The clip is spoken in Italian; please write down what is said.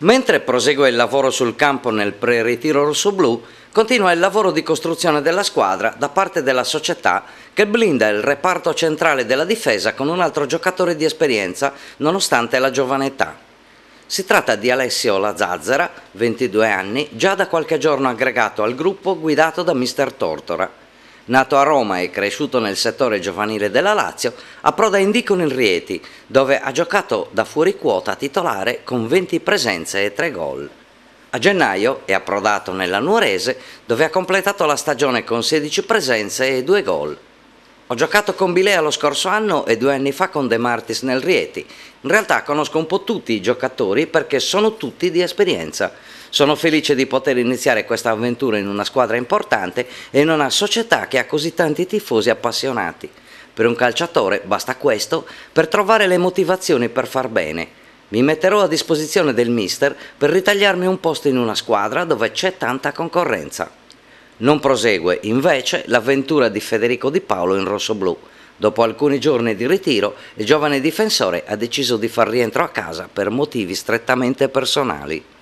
Mentre prosegue il lavoro sul campo nel pre-ritiro preritiro rossoblù, continua il lavoro di costruzione della squadra da parte della società che blinda il reparto centrale della difesa con un altro giocatore di esperienza nonostante la giovane età. Si tratta di Alessio Lazazzara, 22 anni, già da qualche giorno aggregato al gruppo guidato da Mr. Tortora. Nato a Roma e cresciuto nel settore giovanile della Lazio, approda in Dico nel Rieti, dove ha giocato da fuori quota titolare con 20 presenze e 3 gol. A gennaio è approdato nella Nuorese, dove ha completato la stagione con 16 presenze e 2 gol. Ho giocato con Bilea lo scorso anno e due anni fa con De Martis nel Rieti. In realtà conosco un po' tutti i giocatori perché sono tutti di esperienza. Sono felice di poter iniziare questa avventura in una squadra importante e in una società che ha così tanti tifosi appassionati. Per un calciatore basta questo per trovare le motivazioni per far bene. Mi metterò a disposizione del mister per ritagliarmi un posto in una squadra dove c'è tanta concorrenza. Non prosegue invece l'avventura di Federico Di Paolo in rossoblù. Dopo alcuni giorni di ritiro, il giovane difensore ha deciso di far rientro a casa per motivi strettamente personali.